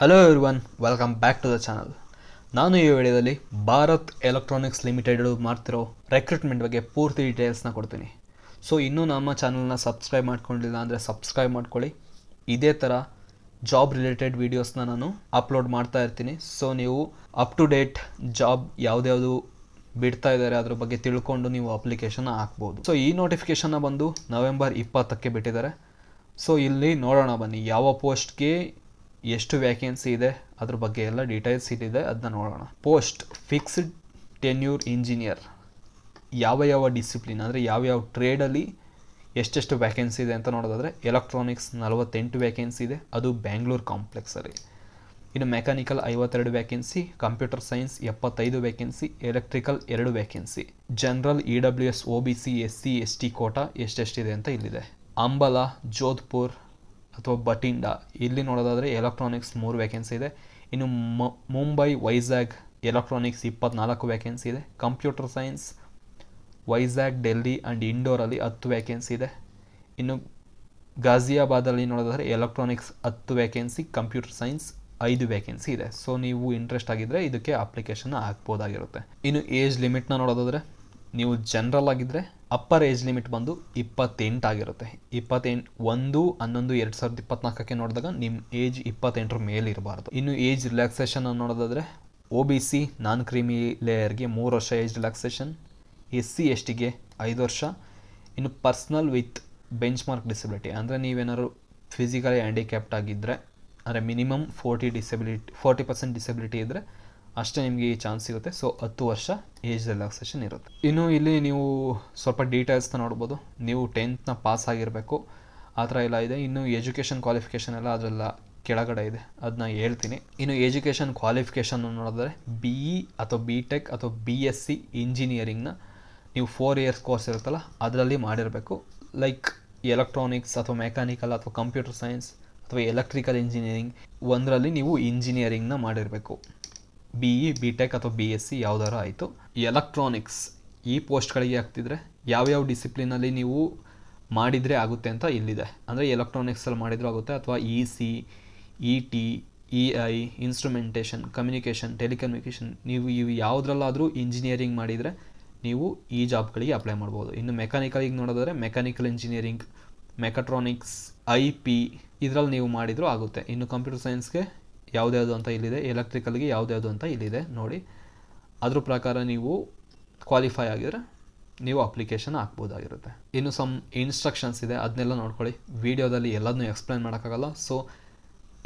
hello everyone welcome back to the channel ನಾನು ಈ ವಿಡಿಯೋದಲ್ಲಿ ಭಾರತ್ ಎಲೆಕ್ಟ್ರಾನಿಕ್ಸ್ ಲಿಮಿಟೆಡ್ ಮಾಡ್ತಿರೋ ರೆಕ್ರೂಟ್ಮೆಂಟ್ ಬಗ್ಗೆ ಪೂರ್ತಿ ಡೀಟೇಲ್ಸ್ನ ಕೊಡ್ತೀನಿ ಸೊ ಇನ್ನೂ ನಮ್ಮ ಚಾನಲ್ನ ಸಬ್ಸ್ಕ್ರೈಬ್ ಮಾಡ್ಕೊಂಡಿಲ್ಲ ಅಂದರೆ ಸಬ್ಸ್ಕ್ರೈಬ್ ಮಾಡ್ಕೊಳ್ಳಿ ಇದೇ ಥರ ಜಾಬ್ ರಿಲೇಟೆಡ್ ವೀಡಿಯೋಸ್ನ ನಾನು ಅಪ್ಲೋಡ್ ಮಾಡ್ತಾ ಇರ್ತೀನಿ ಸೊ ನೀವು ಅಪ್ ಟು ಡೇಟ್ ಜಾಬ್ ಯಾವುದ್ಯಾವುದು ಬಿಡ್ತಾ ಇದ್ದಾರೆ ಅದ್ರ ಬಗ್ಗೆ ತಿಳ್ಕೊಂಡು ನೀವು ಅಪ್ಲಿಕೇಶನ್ ಹಾಕ್ಬೋದು ಸೊ ಈ ನೋಟಿಫಿಕೇಷನ್ನ ಬಂದು ನವೆಂಬರ್ ಇಪ್ಪತ್ತಕ್ಕೆ ಬಿಟ್ಟಿದ್ದಾರೆ ಸೊ ಇಲ್ಲಿ ನೋಡೋಣ ಬನ್ನಿ ಯಾವ ಪೋಸ್ಟ್ಗೆ ಎಷ್ಟು ವ್ಯಾಕೆನ್ಸಿ ಇದೆ ಅದ್ರ ಬಗ್ಗೆ ಎಲ್ಲ ಡೀಟೇಲ್ಸ್ ಇಲ್ಲಿದೆ ಅದನ್ನ ನೋಡೋಣ ಪೋಸ್ಟ್ ಫಿಕ್ಸ್ಡ್ ಟೆನ್ಯೂರ್ ಇಂಜಿನಿಯರ್ ಯಾವ ಯಾವ ಡಿಸಿಪ್ಲಿನ್ ಅಂದರೆ ಯಾವ ಟ್ರೇಡಲ್ಲಿ ಎಷ್ಟೆಷ್ಟು ವ್ಯಾಕೆನ್ಸಿ ಇದೆ ಅಂತ ನೋಡೋದಾದರೆ ಎಲೆಕ್ಟ್ರಾನಿಕ್ಸ್ ನಲವತ್ತೆಂಟು ವ್ಯಾಕೆನ್ಸಿ ಇದೆ ಅದು ಬ್ಯಾಂಗ್ಳೂರ್ ಕಾಂಪ್ಲೆಕ್ಸಲ್ಲಿ ಇನ್ನು ಮೆಕ್ಯಾನಿಕಲ್ ಐವತ್ತೆರಡು ವ್ಯಾಕೆನ್ಸಿ ಕಂಪ್ಯೂಟರ್ ಸೈನ್ಸ್ ಎಪ್ಪತ್ತೈದು ವ್ಯಾಕೆನ್ಸಿ ಎಲೆಕ್ಟ್ರಿಕಲ್ ಎರಡು vacancy general E W S O B C S C S T quota ಎಷ್ಟೆಷ್ಟಿದೆ ಅಂತ ಇಲ್ಲಿದೆ ಅಂಬಲ ಜೋಧ್ಪುರ್ ಅಥವಾ ಬಟಿಂಡಾ ಇಲ್ಲಿ ನೋಡೋದಾದರೆ ಎಲೆಕ್ಟ್ರಾನಿಕ್ಸ್ ಮೂರು ವ್ಯಾಕೆನ್ಸಿ ಇದೆ ಇನ್ನು ಮುಂಬೈ ವೈಝಾಗ್ ಎಲೆಕ್ಟ್ರಾನಿಕ್ಸ್ ಇಪ್ಪತ್ನಾಲ್ಕು ವ್ಯಾಕೆನ್ಸಿ ಇದೆ computer science Vizag Delhi and ಇಂಡೋರಲ್ಲಿ ಹತ್ತು ವ್ಯಾಕೆನ್ಸಿ ಇದೆ ಇನ್ನು ಗಾಜಿಯಾಬಾದಲ್ಲಿ ನೋಡೋದಾದರೆ ಎಲೆಕ್ಟ್ರಾನಿಕ್ಸ್ ಹತ್ತು ವ್ಯಾಕೆನ್ಸಿ ಕಂಪ್ಯೂಟರ್ ಸೈನ್ಸ್ ಐದು ವ್ಯಾಕೆನ್ಸಿ ಇದೆ ಸೊ ನೀವು ಇಂಟ್ರೆಸ್ಟ್ ಆಗಿದ್ದರೆ ಇದಕ್ಕೆ ಅಪ್ಲಿಕೇಶನ್ ಹಾಕ್ಬೋದಾಗಿರುತ್ತೆ ಇನ್ನು ಏಜ್ ಲಿಮಿಟ್ನ ನೋಡೋದಾದರೆ ನೀವು ಜನರಲ್ ಆಗಿದ್ದರೆ ಅಪ್ಪರ್ ಏಜ್ ಲಿಮಿಟ್ ಬಂದು ಇಪ್ಪತ್ತೆಂಟಾಗಿರುತ್ತೆ ಇಪ್ಪತ್ತೆಂಟು ಒಂದು ಹನ್ನೊಂದು ಎರಡು ಸಾವಿರದ ಇಪ್ಪತ್ನಾಲ್ಕಕ್ಕೆ ನೋಡಿದಾಗ ನಿಮ್ಮ ಏಜ್ ಇಪ್ಪತ್ತೆಂಟರ ಮೇಲೆ ಇರಬಾರ್ದು ಇನ್ನು ಏಜ್ ರಿಲ್ಯಾಕ್ಸೇಷನ್ ನೋಡೋದಾದರೆ O B C non creamy ಲೇಯರ್ಗೆ ಮೂರು ವರ್ಷ age relaxation S C S ಟಿಗೆ ಐದು ವರ್ಷ ಇನ್ನು personal with benchmark disability ಅಂದರೆ ನೀವೇನಾದ್ರು ಫಿಸಿಕಲಿ ಹ್ಯಾಂಡಿಕ್ಯಾಪ್ಟ್ ಆಗಿದ್ದರೆ ಅಂದರೆ minimum forty disability forty percent disability ಇದ್ದರೆ ಅಷ್ಟೇ ನಿಮಗೆ ಈ ಚಾನ್ಸ್ ಸಿಗುತ್ತೆ ಸೊ ಹತ್ತು ವರ್ಷ ಏಜ್ ರಿಲ್ಯಾಕ್ಸೇಷನ್ ಇರುತ್ತೆ ಇನ್ನು ಇಲ್ಲಿ ನೀವು ಸ್ವಲ್ಪ ಡೀಟೇಲ್ಸ್ನ ನೋಡ್ಬೋದು ನೀವು ಟೆಂತ್ನ ಪಾಸ್ ಆಗಿರಬೇಕು ಆ ಥರ ಎಲ್ಲ ಇದೆ ಇನ್ನು ಎಜುಕೇಷನ್ ಕ್ವಾಲಿಫಿಕೇಷನ್ ಎಲ್ಲ ಅದೆಲ್ಲ ಕೆಳಗಡೆ ಇದೆ ಅದನ್ನ ಹೇಳ್ತೀನಿ ಇನ್ನು ಎಜುಕೇಷನ್ ಕ್ವಾಲಿಫಿಕೇಷನ್ ನೋಡಿದ್ರೆ ಬಿ ಇ e ಅಥವಾ ಬಿ ಟೆಕ್ ಅಥವಾ ಬಿ ಎಸ್ ಸಿ ಇಂಜಿನಿಯರಿಂಗ್ನ ನೀವು ಫೋರ್ ಇಯರ್ಸ್ ಕೋರ್ಸ್ ಇರುತ್ತಲ್ಲ ಅದರಲ್ಲಿ ಮಾಡಿರಬೇಕು ಲೈಕ್ ಎಲೆಕ್ಟ್ರಾನಿಕ್ಸ್ ಅಥವಾ ಮೆಕ್ಯಾನಿಕಲ್ ಅಥವಾ ಕಂಪ್ಯೂಟರ್ ಸೈನ್ಸ್ ಅಥವಾ ಎಲೆಕ್ಟ್ರಿಕಲ್ ಇಂಜಿನಿಯರಿಂಗ್ ಒಂದರಲ್ಲಿ ನೀವು ಇಂಜಿನಿಯರಿಂಗ್ನ ಮಾಡಿರಬೇಕು ಬಿ ಇ ಬಿ ಟೆಕ್ ಅಥವಾ ಬಿ ಎಸ್ ಸಿ ಯಾವ್ದಾರ ಆಯಿತು ಎಲೆಕ್ಟ್ರಾನಿಕ್ಸ್ ಈ ಪೋಸ್ಟ್ಗಳಿಗೆ ಹಾಕ್ತಿದ್ರೆ ಯಾವ್ಯಾವ ಡಿಸಿಪ್ಲಿನಲ್ಲಿ ನೀವು ಮಾಡಿದರೆ ಆಗುತ್ತೆ ಅಂತ ಇಲ್ಲಿದೆ ಅಂದರೆ ಎಲೆಕ್ಟ್ರಾನಿಕ್ಸಲ್ಲಿ ಮಾಡಿದರೂ ಆಗುತ್ತೆ ಅಥವಾ E C E T E I instrumentation communication telecommunication ನೀವು ಇವು ಯಾವುದ್ರಲ್ಲಾದರೂ ಇಂಜಿನಿಯರಿಂಗ್ ಮಾಡಿದರೆ ನೀವು ಈ ಜಾಬ್ಗಳಿಗೆ ಅಪ್ಲೈ ಮಾಡ್ಬೋದು ಇನ್ನು ಮೆಕ್ಯಾನಿಕಲಿಗೆ ನೋಡೋದಾದರೆ mechanical engineering mechatronics I P ಇದರಲ್ಲಿ ನೀವು ಮಾಡಿದರೂ ಆಗುತ್ತೆ ಇನ್ನು ಕಂಪ್ಯೂಟರ್ ಸೈನ್ಸ್ಗೆ ಯಾವ್ದು ಅಂತ ಇಲ್ಲಿದೆ ಎಲೆಕ್ಟ್ರಿಕಲ್ಗೆ ಯಾವುದ್ಯಾವುದು ಅಂತ ಇಲ್ಲಿದೆ ನೋಡಿ ಅದ್ರ ಪ್ರಕಾರ ನೀವು ಕ್ವಾಲಿಫೈ ಆಗಿದ್ರೆ ನೀವು ಅಪ್ಲಿಕೇಶನ್ ಹಾಕ್ಬೋದಾಗಿರುತ್ತೆ ಇನ್ನು ಸಮ್ ಇನ್ಸ್ಟ್ರಕ್ಷನ್ಸ್ ಇದೆ ಅದನ್ನೆಲ್ಲ ನೋಡ್ಕೊಳ್ಳಿ ವೀಡಿಯೋದಲ್ಲಿ ಎಲ್ಲದನ್ನೂ ಎಕ್ಸ್ಪ್ಲೈನ್ ಮಾಡೋಕ್ಕಾಗಲ್ಲ ಸೊ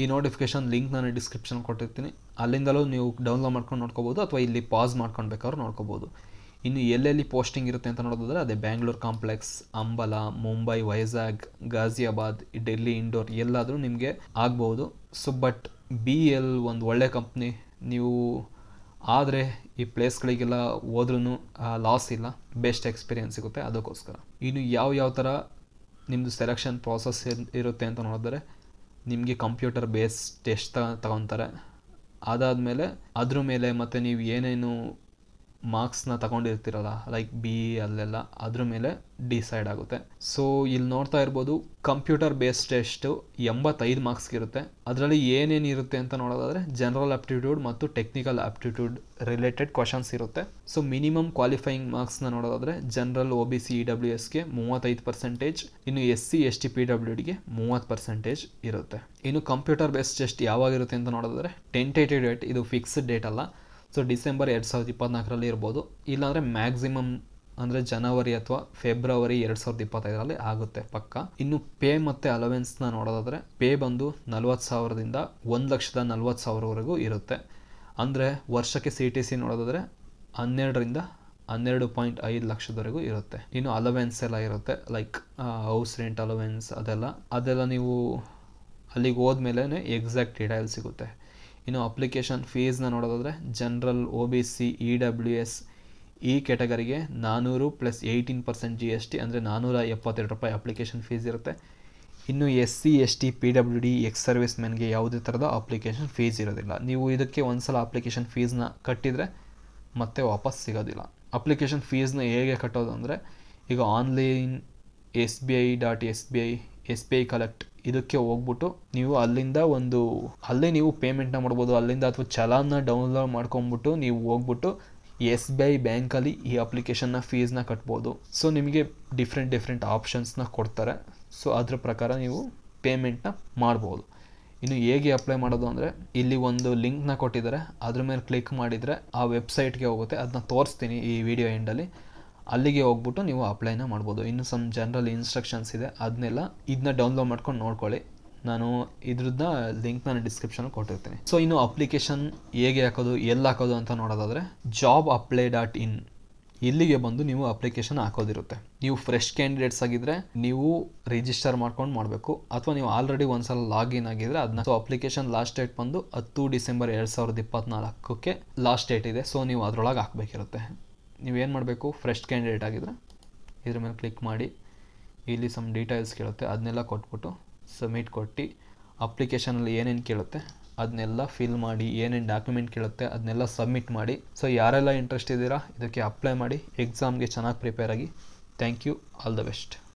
ಈ ನೋಟಿಫಿಕೇಶನ್ ಲಿಂಕ್ ನಾನು ಡಿಸ್ಕ್ರಿಪ್ಷನ್ ಕೊಟ್ಟಿರ್ತೀನಿ ಅಲ್ಲಿಂದಲೂ ನೀವು ಡೌನ್ಲೋಡ್ ಮಾಡ್ಕೊಂಡು ನೋಡ್ಕೋಬೋದು ಅಥವಾ ಇಲ್ಲಿ ಪಾಸ್ ಮಾಡ್ಕೊಂಡು ನೋಡ್ಕೋಬೋದು ಇನ್ನು ಎಲ್ಲೆಲ್ಲಿ ಪೋಸ್ಟಿಂಗ್ ಇರುತ್ತೆ ಅಂತ ನೋಡೋದಾದ್ರೆ ಅದೇ ಬ್ಯಾಂಗ್ಳೂರು ಕಾಂಪ್ಲೆಕ್ಸ್ ಅಂಬಲ ಮುಂಬೈ ವೈಜಾಗ್ ಗಾಜಿಯಾಬಾದ್ ಡೆಲ್ಲಿ ಇಂಡೋರ್ ಎಲ್ಲಾದರೂ ನಿಮಗೆ ಆಗ್ಬೋದು ಸೊ ಬಟ್ ಬಿ ಎಲ್ ಒಂದು ಒಳ್ಳೆ ಕಂಪ್ನಿ ನೀವು ಆದರೆ ಈ ಪ್ಲೇಸ್ಗಳಿಗೆಲ್ಲ ಹೋದ್ರೂ ಲಾಸ್ ಇಲ್ಲ ಬೆಸ್ಟ್ ಎಕ್ಸ್ಪೀರಿಯೆನ್ಸ್ ಸಿಗುತ್ತೆ ಅದಕ್ಕೋಸ್ಕರ ಇನ್ನು ಯಾವ ಯಾವ ಥರ ನಿಮ್ಮದು ಸೆಲೆಕ್ಷನ್ ಪ್ರಾಸೆಸ್ ಇರುತ್ತೆ ಅಂತ ನೋಡಿದ್ರೆ ನಿಮಗೆ ಕಂಪ್ಯೂಟರ್ ಬೇಸ್ ಟೆಸ್ಟ್ ತಗೊತಾರೆ ಅದಾದಮೇಲೆ ಅದ್ರ ಮೇಲೆ ಮತ್ತು ನೀವು ಏನೇನು ಮಾರ್ಕ್ಸ್ನ ತಗೊಂಡಿರ್ತಿರಲ್ಲ ಲೈಕ್ ಬಿ ಇ ಅಲ್ಲೆಲ್ಲ ಅದ್ರ ಮೇಲೆ ಡಿಸೈಡ್ ಆಗುತ್ತೆ ಸೊ ಇಲ್ಲಿ ನೋಡ್ತಾ ಇರ್ಬೋದು ಕಂಪ್ಯೂಟರ್ ಬೇಸ್ಡ್ ಟೆಸ್ಟು ಎಂಬತ್ತೈದು ಮಾರ್ಕ್ಸ್ಗಿರುತ್ತೆ ಇರುತ್ತೆ ಅದರಲ್ಲಿ ಏನೇನು ಇರುತ್ತೆ ಅಂತ ನೋಡೋದಾದರೆ ಜನರಲ್ ಆಪ್ಟಿಟ್ಯೂಡ್ ಮತ್ತು ಟೆಕ್ನಿಕಲ್ ಆಪ್ಟಿಟ್ಯೂಡ್ ರಿಲೇಟೆಡ್ ಕ್ವಶನ್ಸ್ ಇರುತ್ತೆ ಸೊ ಮಿನಿಮಮ್ ಕ್ವಾಲಿಫೈಯಿಂಗ್ ಮಾರ್ಕ್ಸ್ನ ನೋಡೋದಾದರೆ general O B C E e W ಎಸ್ಗೆ ಮೂವತ್ತೈದು ಪರ್ಸೆಂಟೇಜ್ ಇನ್ನು S C S T P W ಮೂವತ್ತು ಪರ್ಸೆಂಟೇಜ್ ಇರುತ್ತೆ ಇನ್ನು ಕಂಪ್ಯೂಟರ್ ಬೇಸ್ಡ್ ಟೆಸ್ಟ್ ಯಾವಾಗಿರುತ್ತೆ ಅಂತ ನೋಡೋದಾದ್ರೆ ಟೆಂಟೇಟಿವ್ ಡೇಟ್ ಇದು ಫಿಕ್ಸ್ಡ್ ಡೇಟ್ ಅಲ್ಲ ಸೊ ಡಿಸೆಂಬರ್ ಎರಡು ಸಾವಿರದ ಇಪ್ಪತ್ನಾಲ್ಕರಲ್ಲಿ ಇರ್ಬೋದು ಇಲ್ಲಾಂದರೆ ಮ್ಯಾಕ್ಸಿಮಮ್ ಅಂದರೆ ಜನವರಿ ಅಥವಾ ಫೆಬ್ರವರಿ ಎರಡು ಸಾವಿರದ ಇಪ್ಪತ್ತೈದರಲ್ಲಿ ಆಗುತ್ತೆ ಪಕ್ಕ ಇನ್ನು ಪೇ ಮತ್ತು ಅಲವೆನ್ಸ್ನ ನೋಡೋದಾದರೆ ಪೇ ಬಂದು ನಲ್ವತ್ತು ಸಾವಿರದಿಂದ ಒಂದು ಲಕ್ಷದ ನಲ್ವತ್ತು ಸಾವಿರವರೆಗೂ ಇರುತ್ತೆ ಅಂದರೆ ವರ್ಷಕ್ಕೆ ಸಿ ಟಿ ಸಿ ನೋಡೋದಾದರೆ ಹನ್ನೆರಡರಿಂದ ಹನ್ನೆರಡು ಪಾಯಿಂಟ್ ಐದು ಲಕ್ಷದವರೆಗೂ ಇರುತ್ತೆ ಇನ್ನು ಅಲವೆನ್ಸ್ ಎಲ್ಲ ಇರುತ್ತೆ ಲೈಕ್ ಹೌಸ್ ರೆಂಟ್ ಅಲವೆನ್ಸ್ ಅದೆಲ್ಲ ಅದೆಲ್ಲ ನೀವು ಅಲ್ಲಿಗೆ ಹೋದ್ಮೇಲೆ ಎಕ್ಸಾಕ್ಟ್ ಡೀಟೇಲ್ ಸಿಗುತ್ತೆ ಇನ್ನು ಅಪ್ಲಿಕೇಶನ್ ಫೀಸ್ನ ನೋಡೋದಾದರೆ general O B C E W S ಈ ಕ್ಯಾಟಗರಿಗೆ ನಾನ್ನೂರು plus eighteen percent G S T ಅಂದರೆ ನಾನ್ನೂರ ಎಪ್ಪತ್ತೆರಡು ರೂಪಾಯಿ ಅಪ್ಲಿಕೇಶನ್ ಫೀಸ್ ಇರುತ್ತೆ ಇನ್ನು S C S T P W D ex service ಮೆನ್ಗೆ ಯಾವುದೇ ಥರದ ಅಪ್ಲಿಕೇಶನ್ ಫೀಸ್ ಇರೋದಿಲ್ಲ ನೀವು ಇದಕ್ಕೆ ಒಂದು ಸಲ ಅಪ್ಲಿಕೇಶನ್ ಫೀಸ್ನ ಕಟ್ಟಿದರೆ ಮತ್ತೆ ವಾಪಸ್ ಸಿಗೋದಿಲ್ಲ ಅಪ್ಲಿಕೇಶನ್ ಫೀಸ್ನ ಹೇಗೆ ಕಟ್ಟೋದು ಅಂದರೆ ಈಗ online S B I dot S B I S B I collect ಇದಕ್ಕೆ ಹೋಗ್ಬಿಟ್ಟು ನೀವು ಅಲ್ಲಿಂದ ಒಂದು ಅಲ್ಲೇ ನೀವು ಪೇಮೆಂಟ್ನ ಮಾಡ್ಬೋದು ಅಲ್ಲಿಂದ ಅಥವಾ ಚಲಾನ್ನ ಡೌನ್ಲೋಡ್ ಮಾಡ್ಕೊಂಬಿಟ್ಟು ನೀವು ಹೋಗ್ಬಿಟ್ಟು ಎಸ್ ಬಿ ಐ ಬ್ಯಾಂಕಲ್ಲಿ ಈ ಅಪ್ಲಿಕೇಶನ್ನ ಫೀಸ್ನ ಕಟ್ಬೋದು ಸೊ ನಿಮಗೆ ಡಿಫ್ರೆಂಟ್ ಡಿಫ್ರೆಂಟ್ ಆಪ್ಷನ್ಸ್ನ ಕೊಡ್ತಾರೆ ಸೊ ಅದ್ರ ಪ್ರಕಾರ ನೀವು ಪೇಮೆಂಟ್ನ ಮಾಡ್ಬೋದು ಇನ್ನು ಹೇಗೆ ಅಪ್ಲೈ ಮಾಡೋದು ಅಂದರೆ ಇಲ್ಲಿ ಒಂದು ಲಿಂಕ್ನ ಕೊಟ್ಟಿದ್ದಾರೆ ಅದ್ರ ಮೇಲೆ ಕ್ಲಿಕ್ ಮಾಡಿದರೆ ಆ ವೆಬ್ಸೈಟ್ಗೆ ಹೋಗುತ್ತೆ ಅದನ್ನ ತೋರಿಸ್ತೀನಿ ಈ ವಿಡಿಯೋ ಎಂಡಲ್ಲಿ ಅಲ್ಲಿಗೆ ಹೋಗ್ಬಿಟ್ಟು ನೀವು ಅಪ್ಲೈನ ಮಾಡ್ಬೋದು ಇನ್ನು ಸಮ್ ಜನರಲ್ ಇನ್ಸ್ಟ್ರಕ್ಷನ್ಸ್ ಇದೆ ಅದನ್ನೆಲ್ಲ ಇದನ್ನ ಡೌನ್ಲೋಡ್ ಮಾಡ್ಕೊಂಡು ನೋಡ್ಕೊಳ್ಳಿ ನಾನು ಇದ್ರದ್ದು ಲಿಂಕ್ ನಾನು ಡಿಸ್ಕ್ರಿಪ್ಷನ್ ಕೊಟ್ಟಿರ್ತೀನಿ ಸೊ ಇನ್ನು ಅಪ್ಲಿಕೇಶನ್ ಹೇಗೆ ಹಾಕೋದು ಎಲ್ಲಿ ಹಾಕೋದು ಅಂತ ನೋಡೋದಾದರೆ ಜಾಬ್ ಅಪ್ಲೈ ಡಾಟ್ ಇನ್ ಇಲ್ಲಿಗೆ ಬಂದು ನೀವು ಅಪ್ಲಿಕೇಶನ್ ಹಾಕೋದಿರುತ್ತೆ ನೀವು ಫ್ರೆಶ್ ಕ್ಯಾಂಡಿಡೇಟ್ಸ್ ಆಗಿದ್ರೆ ನೀವು ರಿಜಿಸ್ಟರ್ ಮಾಡ್ಕೊಂಡು ಮಾಡಬೇಕು ಅಥವಾ ನೀವು ಆಲ್ರೆಡಿ ಒಂದ್ಸಲ ಲಾಗಿನ್ ಆಗಿದ್ರೆ ಅದನ್ನ ಸೊ ಅಪ್ಲಿಕೇಶನ್ ಲಾಸ್ಟ್ ಡೇಟ್ ಬಂದು ಹತ್ತು ಡಿಸೆಂಬರ್ ಎರಡು ಸಾವಿರದ ಇಪ್ಪತ್ನಾಲ್ಕಕ್ಕೆ ಲಾಸ್ಟ್ ಡೇಟ್ ಇದೆ ಸೊ ನೀವು ಅದರೊಳಗೆ ಹಾಕಬೇಕಿರುತ್ತೆ ನೀವೇನು ಮಾಡಬೇಕು ಫ್ರೆಶ್ ಕ್ಯಾಂಡಿಡೇಟ್ ಆಗಿದ್ರೆ ಇದ್ರ ಮೇಲೆ ಕ್ಲಿಕ್ ಮಾಡಿ ಇಲ್ಲಿ ಸಮ್ ಡೀಟೇಲ್ಸ್ ಕೇಳುತ್ತೆ ಅದನ್ನೆಲ್ಲ ಕೊಟ್ಬಿಟ್ಟು ಸಬ್ಮಿಟ್ ಕೊಟ್ಟು ಅಪ್ಲಿಕೇಶನಲ್ಲಿ ಏನೇನು ಕೇಳುತ್ತೆ ಅದನ್ನೆಲ್ಲ ಫಿಲ್ ಮಾಡಿ ಏನೇನು ಡಾಕ್ಯುಮೆಂಟ್ ಕೇಳುತ್ತೆ ಅದನ್ನೆಲ್ಲ ಸಬ್ಮಿಟ್ ಮಾಡಿ ಸೊ ಯಾರೆಲ್ಲ ಇಂಟ್ರೆಸ್ಟ್ ಇದ್ದೀರಾ ಇದಕ್ಕೆ ಅಪ್ಲೈ ಮಾಡಿ ಎಕ್ಸಾಮ್ಗೆ ಚೆನ್ನಾಗಿ ಪ್ರಿಪೇರ್ ಆಗಿ thank you all the best